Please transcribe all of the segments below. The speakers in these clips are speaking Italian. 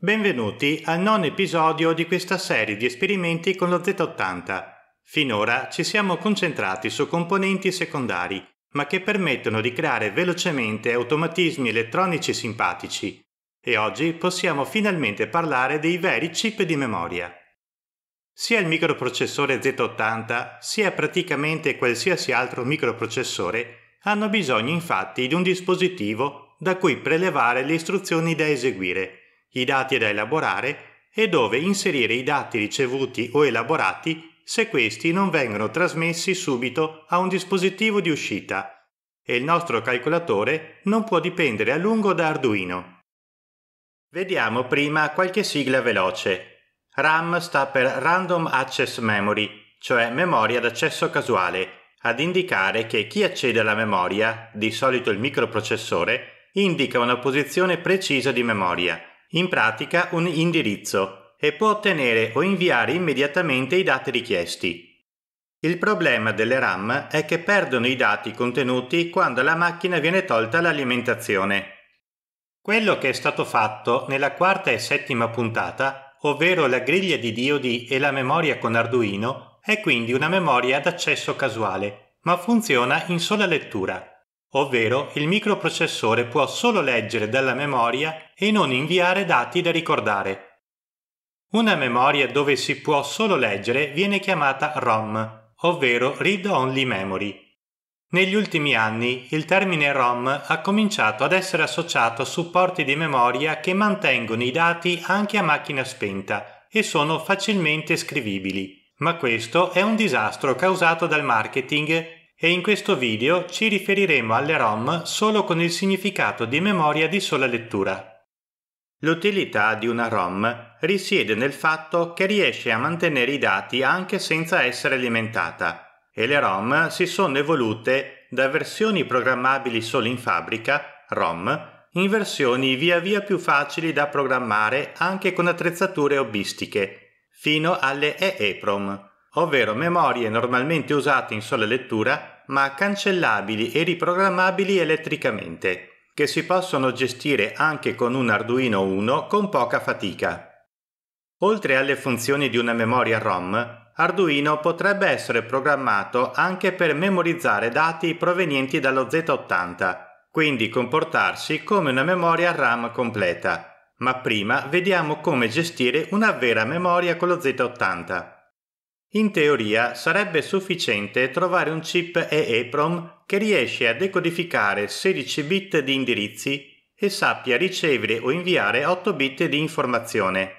Benvenuti al nono episodio di questa serie di esperimenti con lo Z80. Finora ci siamo concentrati su componenti secondari, ma che permettono di creare velocemente automatismi elettronici simpatici. E oggi possiamo finalmente parlare dei veri chip di memoria. Sia il microprocessore Z80 sia praticamente qualsiasi altro microprocessore hanno bisogno infatti di un dispositivo da cui prelevare le istruzioni da eseguire i dati da elaborare e dove inserire i dati ricevuti o elaborati se questi non vengono trasmessi subito a un dispositivo di uscita e il nostro calcolatore non può dipendere a lungo da Arduino. Vediamo prima qualche sigla veloce. RAM sta per Random Access Memory, cioè memoria d'accesso casuale, ad indicare che chi accede alla memoria, di solito il microprocessore, indica una posizione precisa di memoria in pratica un indirizzo, e può ottenere o inviare immediatamente i dati richiesti. Il problema delle RAM è che perdono i dati contenuti quando la macchina viene tolta l'alimentazione. Quello che è stato fatto nella quarta e settima puntata, ovvero la griglia di diodi e la memoria con Arduino, è quindi una memoria ad accesso casuale, ma funziona in sola lettura ovvero il microprocessore può solo leggere dalla memoria e non inviare dati da ricordare. Una memoria dove si può solo leggere viene chiamata ROM, ovvero Read Only Memory. Negli ultimi anni il termine ROM ha cominciato ad essere associato a supporti di memoria che mantengono i dati anche a macchina spenta e sono facilmente scrivibili. Ma questo è un disastro causato dal marketing e in questo video ci riferiremo alle ROM solo con il significato di memoria di sola lettura. L'utilità di una ROM risiede nel fatto che riesce a mantenere i dati anche senza essere alimentata, e le ROM si sono evolute da versioni programmabili solo in fabbrica, ROM, in versioni via via più facili da programmare anche con attrezzature hobbistiche, fino alle EEPROM, ovvero memorie normalmente usate in sola lettura ma cancellabili e riprogrammabili elettricamente, che si possono gestire anche con un Arduino 1 con poca fatica. Oltre alle funzioni di una memoria ROM, Arduino potrebbe essere programmato anche per memorizzare dati provenienti dallo Z80, quindi comportarsi come una memoria RAM completa. Ma prima vediamo come gestire una vera memoria con lo Z80. In teoria sarebbe sufficiente trovare un chip EEPROM che riesce a decodificare 16 bit di indirizzi e sappia ricevere o inviare 8 bit di informazione.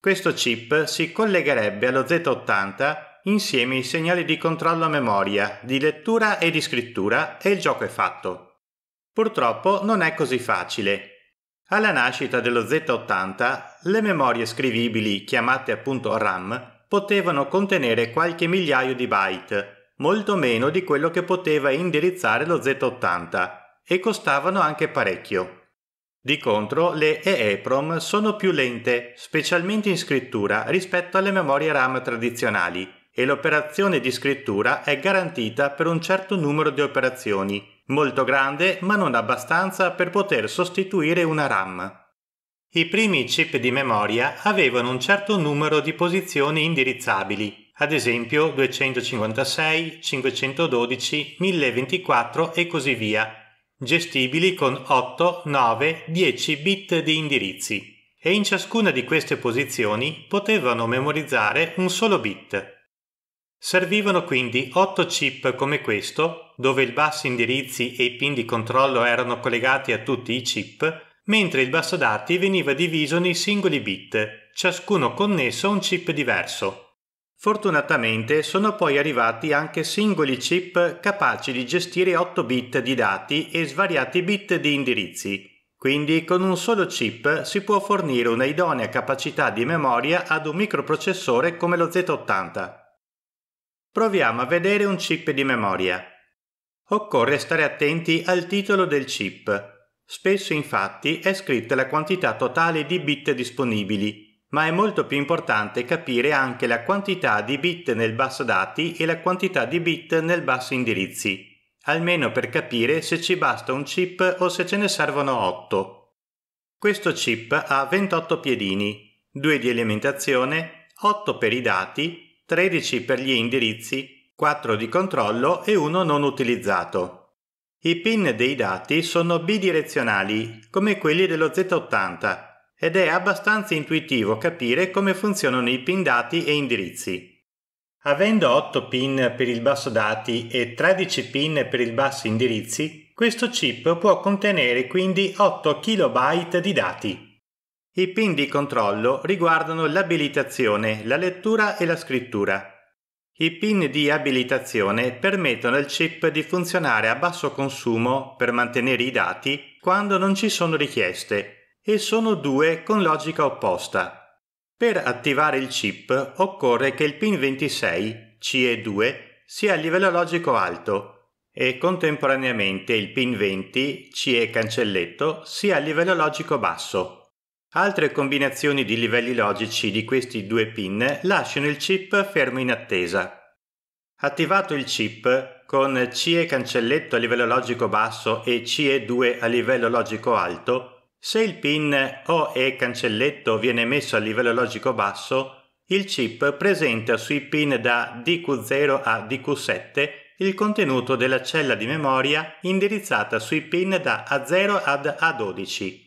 Questo chip si collegherebbe allo Z80 insieme ai segnali di controllo a memoria, di lettura e di scrittura e il gioco è fatto. Purtroppo non è così facile. Alla nascita dello Z80, le memorie scrivibili, chiamate appunto RAM, potevano contenere qualche migliaio di byte, molto meno di quello che poteva indirizzare lo Z80, e costavano anche parecchio. Di contro, le EEPROM sono più lente, specialmente in scrittura, rispetto alle memorie RAM tradizionali, e l'operazione di scrittura è garantita per un certo numero di operazioni, molto grande ma non abbastanza per poter sostituire una RAM. I primi chip di memoria avevano un certo numero di posizioni indirizzabili, ad esempio 256, 512, 1024 e così via, gestibili con 8, 9, 10 bit di indirizzi e in ciascuna di queste posizioni potevano memorizzare un solo bit. Servivano quindi 8 chip come questo, dove il bus indirizzi e i pin di controllo erano collegati a tutti i chip, mentre il basso dati veniva diviso nei singoli bit, ciascuno connesso a un chip diverso. Fortunatamente sono poi arrivati anche singoli chip capaci di gestire 8 bit di dati e svariati bit di indirizzi. Quindi con un solo chip si può fornire una idonea capacità di memoria ad un microprocessore come lo Z80. Proviamo a vedere un chip di memoria. Occorre stare attenti al titolo del chip, Spesso infatti è scritta la quantità totale di bit disponibili, ma è molto più importante capire anche la quantità di bit nel basso dati e la quantità di bit nel basso indirizzi, almeno per capire se ci basta un chip o se ce ne servono 8. Questo chip ha 28 piedini, 2 di alimentazione, 8 per i dati, 13 per gli indirizzi, 4 di controllo e 1 non utilizzato. I pin dei dati sono bidirezionali, come quelli dello Z80, ed è abbastanza intuitivo capire come funzionano i pin dati e indirizzi. Avendo 8 pin per il basso dati e 13 pin per il basso indirizzi, questo chip può contenere quindi 8 KB di dati. I pin di controllo riguardano l'abilitazione, la lettura e la scrittura. I pin di abilitazione permettono al chip di funzionare a basso consumo per mantenere i dati quando non ci sono richieste e sono due con logica opposta. Per attivare il chip occorre che il pin 26 CE2 sia a livello logico alto e contemporaneamente il pin 20 CE cancelletto sia a livello logico basso. Altre combinazioni di livelli logici di questi due pin lasciano il chip fermo in attesa. Attivato il chip, con CE cancelletto a livello logico basso e CE2 a livello logico alto, se il pin OE cancelletto viene messo a livello logico basso, il chip presenta sui pin da DQ0 a DQ7 il contenuto della cella di memoria indirizzata sui pin da A0 ad A12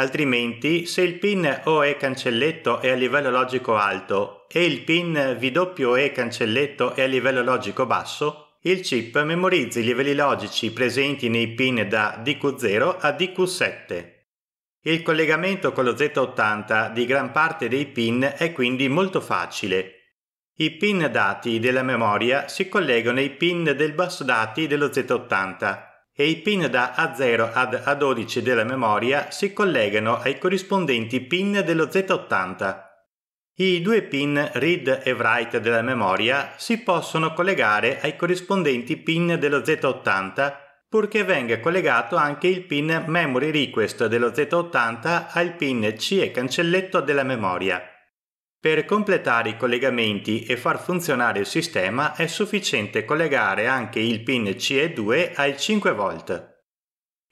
Altrimenti, se il pin OE cancelletto è a livello logico alto e il pin VE cancelletto è a livello logico basso, il chip memorizza i livelli logici presenti nei pin da DQ0 a DQ7. Il collegamento con lo Z80 di gran parte dei pin è quindi molto facile. I pin dati della memoria si collegano ai pin del basso dati dello Z80 e i pin da A0 ad A12 della memoria si collegano ai corrispondenti pin dello Z80. I due pin read e write della memoria si possono collegare ai corrispondenti pin dello Z80 purché venga collegato anche il pin memory request dello Z80 al pin C e cancelletto della memoria. Per completare i collegamenti e far funzionare il sistema è sufficiente collegare anche il pin CE2 ai 5V.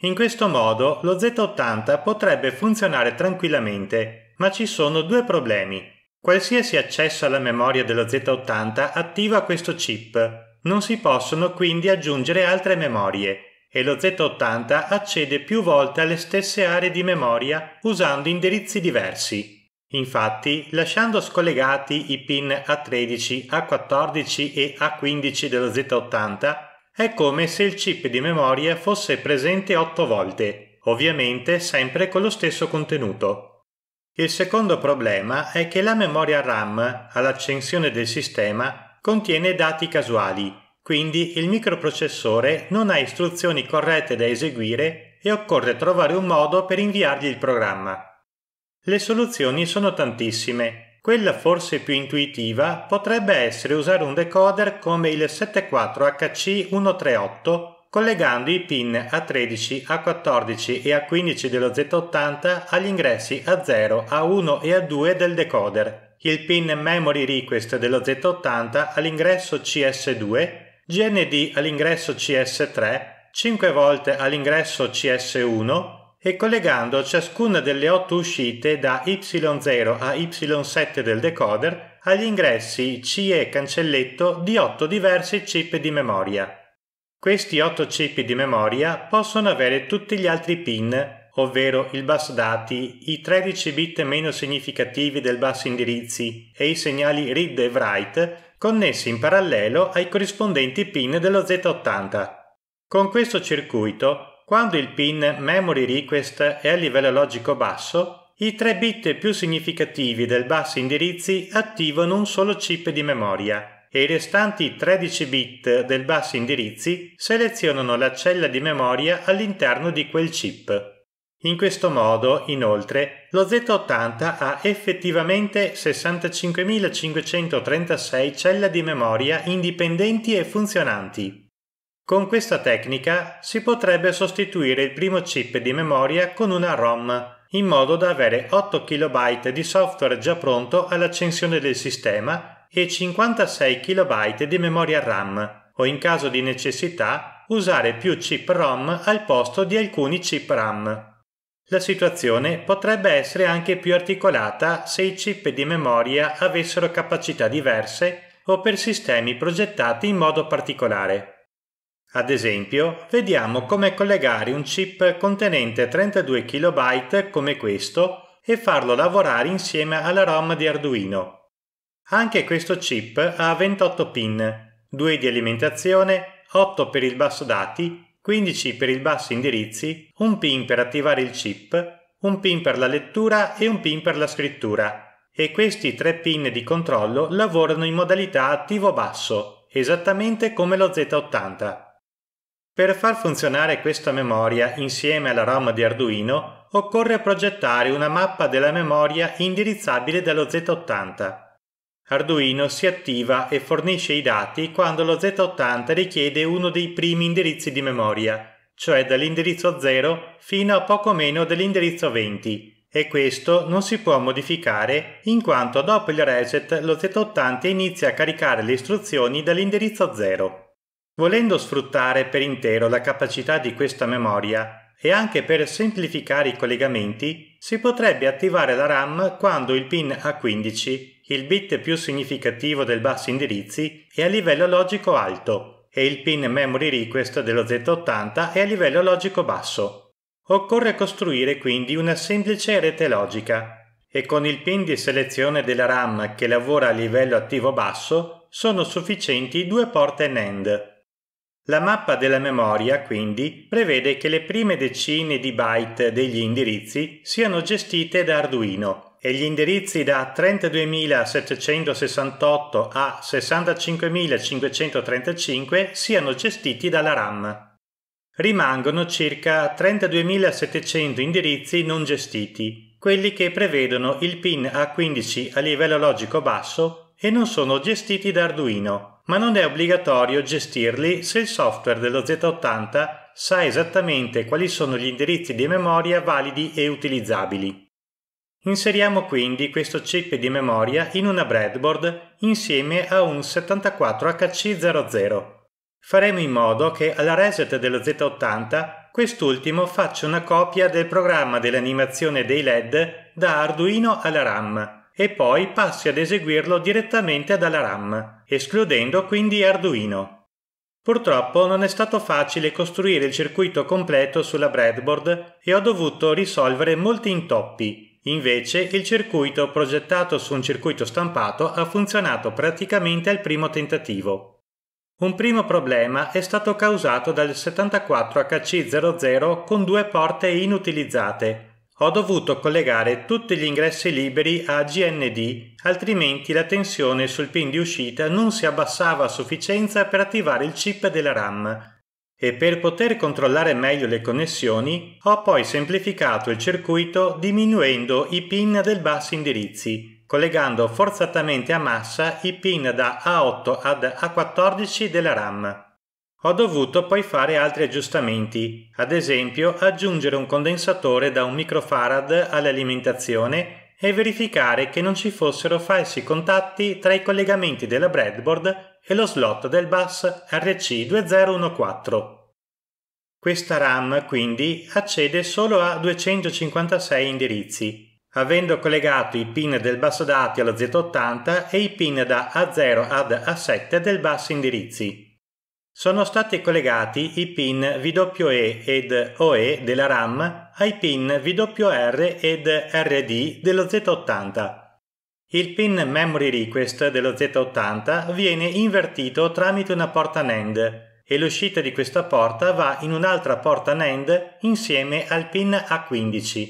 In questo modo lo Z80 potrebbe funzionare tranquillamente, ma ci sono due problemi. Qualsiasi accesso alla memoria dello Z80 attiva questo chip. Non si possono quindi aggiungere altre memorie e lo Z80 accede più volte alle stesse aree di memoria usando indirizzi diversi. Infatti, lasciando scollegati i pin A13, A14 e A15 dello Z80, è come se il chip di memoria fosse presente 8 volte, ovviamente sempre con lo stesso contenuto. Il secondo problema è che la memoria RAM, all'accensione del sistema, contiene dati casuali, quindi il microprocessore non ha istruzioni corrette da eseguire e occorre trovare un modo per inviargli il programma. Le soluzioni sono tantissime. Quella forse più intuitiva potrebbe essere usare un decoder come il 74HC138 collegando i pin A13, A14 e A15 dello Z80 agli ingressi A0, A1 e A2 del decoder, il pin Memory Request dello Z80 all'ingresso CS2, GND all'ingresso CS3, 5V all'ingresso CS1, e collegando ciascuna delle otto uscite da Y0 a Y7 del decoder agli ingressi CE cancelletto di otto diversi chip di memoria. Questi otto chip di memoria possono avere tutti gli altri pin, ovvero il bus dati, i 13 bit meno significativi del bus indirizzi e i segnali read e write connessi in parallelo ai corrispondenti pin dello Z80. Con questo circuito quando il pin memory request è a livello logico basso, i tre bit più significativi del basso indirizzi attivano un solo chip di memoria e i restanti 13 bit del basso indirizzi selezionano la cella di memoria all'interno di quel chip. In questo modo, inoltre, lo Z80 ha effettivamente 65.536 celle di memoria indipendenti e funzionanti. Con questa tecnica si potrebbe sostituire il primo chip di memoria con una ROM, in modo da avere 8 KB di software già pronto all'accensione del sistema e 56 KB di memoria RAM, o in caso di necessità usare più chip ROM al posto di alcuni chip RAM. La situazione potrebbe essere anche più articolata se i chip di memoria avessero capacità diverse o per sistemi progettati in modo particolare. Ad esempio, vediamo come collegare un chip contenente 32 KB come questo e farlo lavorare insieme alla ROM di Arduino. Anche questo chip ha 28 pin, 2 di alimentazione, 8 per il basso dati, 15 per il basso indirizzi, un pin per attivare il chip, un pin per la lettura e un pin per la scrittura. E questi tre pin di controllo lavorano in modalità attivo-basso, esattamente come lo Z80. Per far funzionare questa memoria insieme alla ROM di Arduino occorre progettare una mappa della memoria indirizzabile dallo Z80. Arduino si attiva e fornisce i dati quando lo Z80 richiede uno dei primi indirizzi di memoria, cioè dall'indirizzo 0 fino a poco meno dell'indirizzo 20, e questo non si può modificare in quanto dopo il reset lo Z80 inizia a caricare le istruzioni dall'indirizzo 0. Volendo sfruttare per intero la capacità di questa memoria e anche per semplificare i collegamenti, si potrebbe attivare la RAM quando il pin A15, il bit più significativo del basso indirizzi, è a livello logico alto e il pin memory request dello Z80 è a livello logico basso. Occorre costruire quindi una semplice rete logica e con il pin di selezione della RAM che lavora a livello attivo basso sono sufficienti due porte NAND la mappa della memoria, quindi, prevede che le prime decine di byte degli indirizzi siano gestite da Arduino e gli indirizzi da 32.768 a 65.535 siano gestiti dalla RAM. Rimangono circa 32.700 indirizzi non gestiti, quelli che prevedono il pin A15 a livello logico basso e non sono gestiti da Arduino ma non è obbligatorio gestirli se il software dello Z80 sa esattamente quali sono gli indirizzi di memoria validi e utilizzabili. Inseriamo quindi questo chip di memoria in una breadboard insieme a un 74HC00. Faremo in modo che alla reset dello Z80 quest'ultimo faccia una copia del programma dell'animazione dei LED da Arduino alla RAM e poi passi ad eseguirlo direttamente dalla RAM escludendo quindi Arduino. Purtroppo non è stato facile costruire il circuito completo sulla breadboard e ho dovuto risolvere molti intoppi. Invece il circuito progettato su un circuito stampato ha funzionato praticamente al primo tentativo. Un primo problema è stato causato dal 74HC00 con due porte inutilizzate, ho dovuto collegare tutti gli ingressi liberi a GND, altrimenti la tensione sul pin di uscita non si abbassava a sufficienza per attivare il chip della RAM. E per poter controllare meglio le connessioni, ho poi semplificato il circuito diminuendo i pin del basso indirizzi, collegando forzatamente a massa i pin da A8 ad A14 della RAM. Ho dovuto poi fare altri aggiustamenti, ad esempio aggiungere un condensatore da un microfarad all'alimentazione e verificare che non ci fossero falsi contatti tra i collegamenti della breadboard e lo slot del bus RC2014. Questa RAM quindi accede solo a 256 indirizzi, avendo collegato i pin del bus dati allo Z80 e i pin da A0 ad A7 del bus indirizzi. Sono stati collegati i pin VE ed OE della RAM ai pin VR ed RD dello Z80. Il pin Memory Request dello Z80 viene invertito tramite una porta NAND e l'uscita di questa porta va in un'altra porta NAND insieme al pin A15.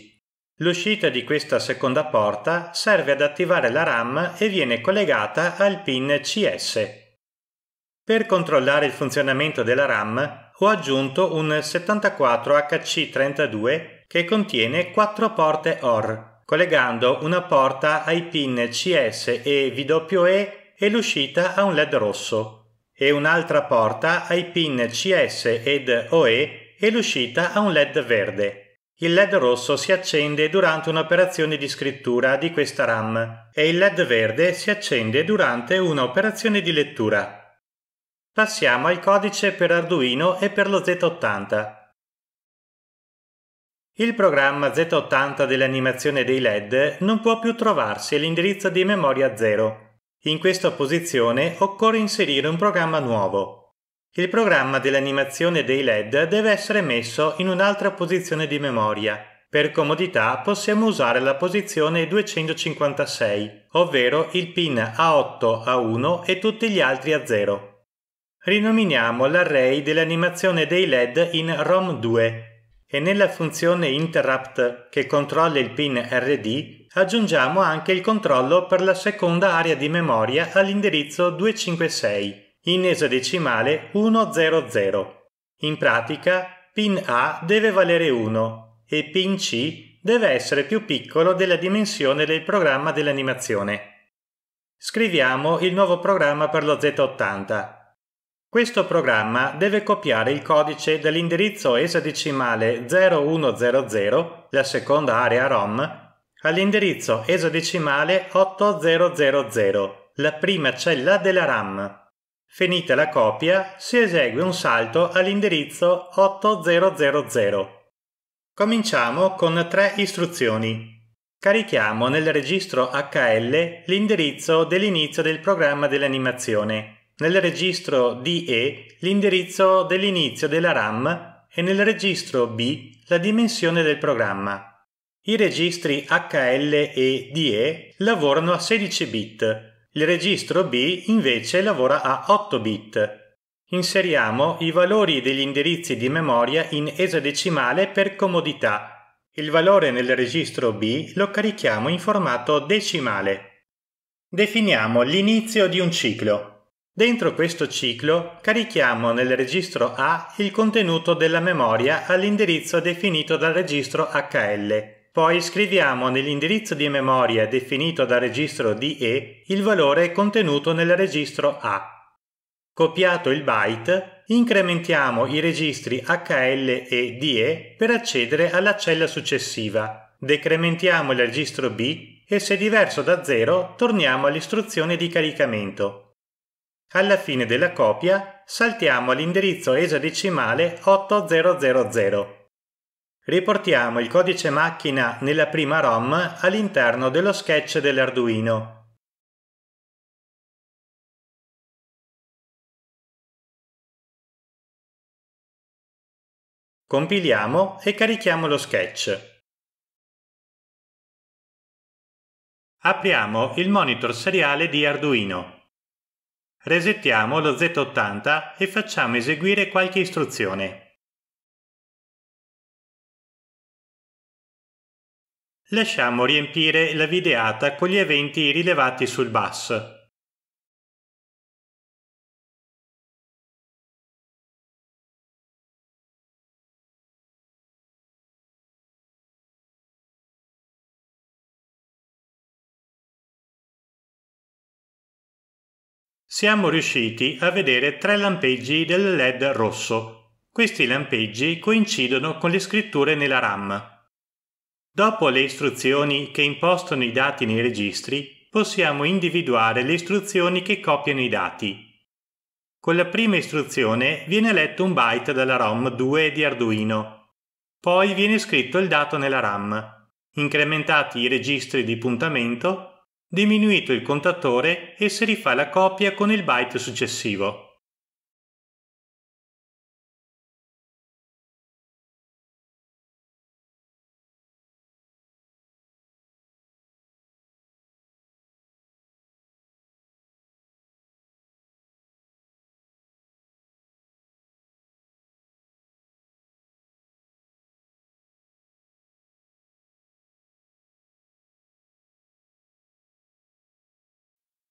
L'uscita di questa seconda porta serve ad attivare la RAM e viene collegata al pin CS. Per controllare il funzionamento della RAM ho aggiunto un 74HC32 che contiene 4 porte OR, collegando una porta ai pin CS e WE e l'uscita a un LED rosso, e un'altra porta ai pin CS ed OE e l'uscita a un LED verde. Il LED rosso si accende durante un'operazione di scrittura di questa RAM e il LED verde si accende durante un'operazione di lettura. Passiamo al codice per Arduino e per lo Z80. Il programma Z80 dell'animazione dei LED non può più trovarsi all'indirizzo di memoria 0. In questa posizione occorre inserire un programma nuovo. Il programma dell'animazione dei LED deve essere messo in un'altra posizione di memoria. Per comodità possiamo usare la posizione 256, ovvero il pin A8, A1 e tutti gli altri a 0 rinominiamo l'array dell'animazione dei LED in ROM2 e nella funzione interrupt che controlla il pin RD aggiungiamo anche il controllo per la seconda area di memoria all'indirizzo 256 in esadecimale 100. In pratica pin A deve valere 1 e pin C deve essere più piccolo della dimensione del programma dell'animazione. Scriviamo il nuovo programma per lo Z80 questo programma deve copiare il codice dall'indirizzo esadecimale 0100, la seconda area ROM, all'indirizzo esadecimale 8000, la prima cella della RAM. Finita la copia, si esegue un salto all'indirizzo 8000. Cominciamo con tre istruzioni. Carichiamo nel registro HL l'indirizzo dell'inizio del programma dell'animazione nel registro DE l'indirizzo dell'inizio della RAM e nel registro B la dimensione del programma. I registri HL e DE lavorano a 16 bit, il registro B invece lavora a 8 bit. Inseriamo i valori degli indirizzi di memoria in esadecimale per comodità. Il valore nel registro B lo carichiamo in formato decimale. Definiamo l'inizio di un ciclo. Dentro questo ciclo carichiamo nel registro A il contenuto della memoria all'indirizzo definito dal registro HL. Poi scriviamo nell'indirizzo di memoria definito dal registro DE il valore contenuto nel registro A. Copiato il byte, incrementiamo i registri HL e DE per accedere alla cella successiva. Decrementiamo il registro B e se diverso da 0 torniamo all'istruzione di caricamento. Alla fine della copia saltiamo all'indirizzo esadecimale 8000. Riportiamo il codice macchina nella prima ROM all'interno dello sketch dell'Arduino. Compiliamo e carichiamo lo sketch. Apriamo il monitor seriale di Arduino. Resettiamo lo Z80 e facciamo eseguire qualche istruzione. Lasciamo riempire la videata con gli eventi rilevati sul bus. siamo riusciti a vedere tre lampeggi del LED rosso. Questi lampeggi coincidono con le scritture nella RAM. Dopo le istruzioni che impostano i dati nei registri, possiamo individuare le istruzioni che copiano i dati. Con la prima istruzione viene letto un byte dalla ROM 2 di Arduino. Poi viene scritto il dato nella RAM, incrementati i registri di puntamento diminuito il contatore e si rifà la copia con il byte successivo.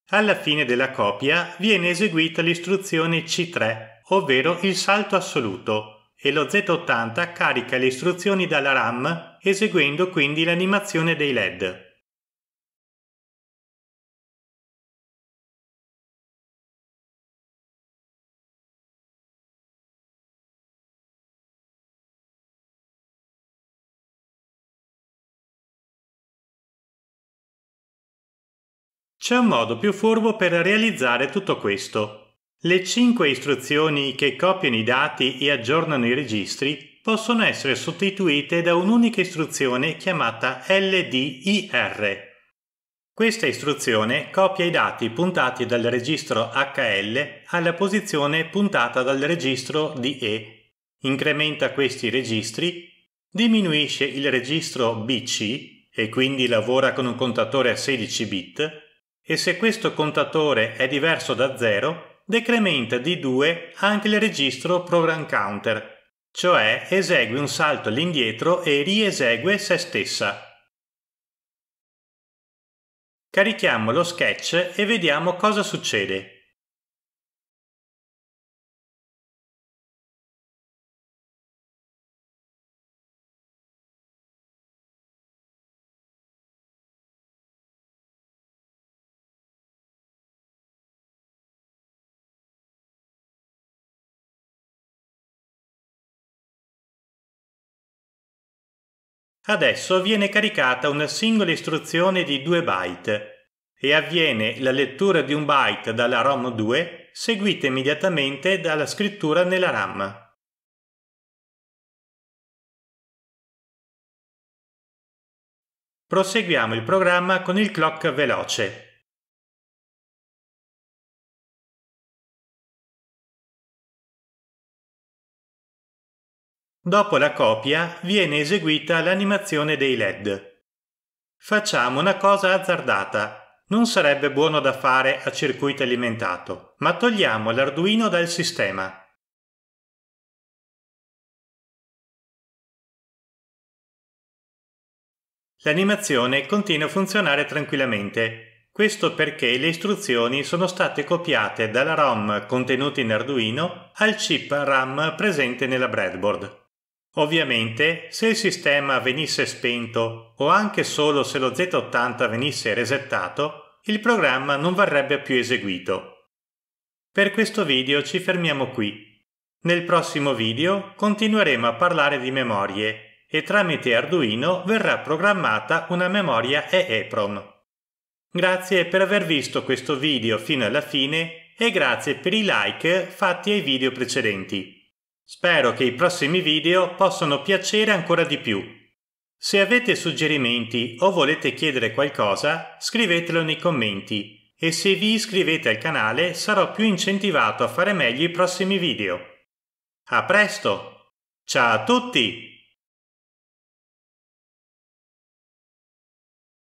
Alla fine della copia viene eseguita l'istruzione C3, ovvero il salto assoluto, e lo Z80 carica le istruzioni dalla RAM, eseguendo quindi l'animazione dei LED. C'è un modo più furbo per realizzare tutto questo. Le 5 istruzioni che copiano i dati e aggiornano i registri possono essere sostituite da un'unica istruzione chiamata LDIR. Questa istruzione copia i dati puntati dal registro HL alla posizione puntata dal registro DE, incrementa questi registri, diminuisce il registro BC e quindi lavora con un contatore a 16 bit e se questo contatore è diverso da 0, decrementa di 2 anche il registro program counter, cioè esegue un salto all'indietro e riesegue se stessa. Carichiamo lo sketch e vediamo cosa succede. Adesso viene caricata una singola istruzione di 2 byte e avviene la lettura di un byte dalla ROM 2 seguita immediatamente dalla scrittura nella RAM. Proseguiamo il programma con il clock veloce. Dopo la copia viene eseguita l'animazione dei LED. Facciamo una cosa azzardata. Non sarebbe buono da fare a circuito alimentato, ma togliamo l'Arduino dal sistema. L'animazione continua a funzionare tranquillamente. Questo perché le istruzioni sono state copiate dalla ROM contenuta in Arduino al chip RAM presente nella breadboard. Ovviamente, se il sistema venisse spento o anche solo se lo Z80 venisse resettato, il programma non varrebbe più eseguito. Per questo video ci fermiamo qui. Nel prossimo video continueremo a parlare di memorie e tramite Arduino verrà programmata una memoria EEPROM. Grazie per aver visto questo video fino alla fine e grazie per i like fatti ai video precedenti. Spero che i prossimi video possano piacere ancora di più. Se avete suggerimenti o volete chiedere qualcosa, scrivetelo nei commenti e se vi iscrivete al canale sarò più incentivato a fare meglio i prossimi video. A presto! Ciao a tutti!